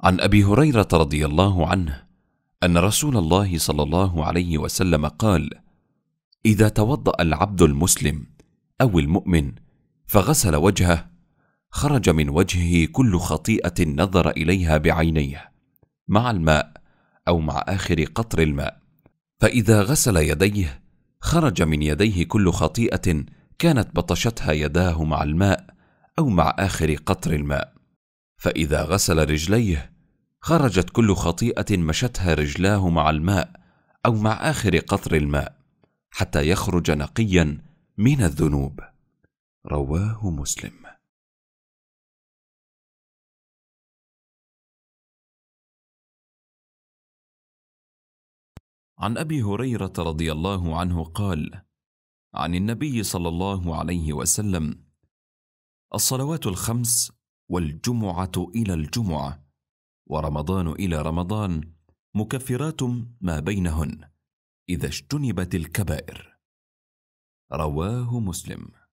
عن ابي هريره رضي الله عنه ان رسول الله صلى الله عليه وسلم قال اذا توضا العبد المسلم او المؤمن فغسل وجهه خرج من وجهه كل خطيئه نظر اليها بعينيه مع الماء او مع اخر قطر الماء فاذا غسل يديه خرج من يديه كل خطيئه كانت بطشتها يداه مع الماء او مع اخر قطر الماء فاذا غسل رجليه خرجت كل خطيئه مشتها رجلاه مع الماء او مع اخر قطر الماء حتى يخرج نقيا من الذنوب رواه مسلم عن ابي هريره رضي الله عنه قال عن النبي صلى الله عليه وسلم الصلوات الخمس والجمعه الى الجمعه ورمضان الى رمضان مكفرات ما بينهن اذا اجتنبت الكبائر رواه مسلم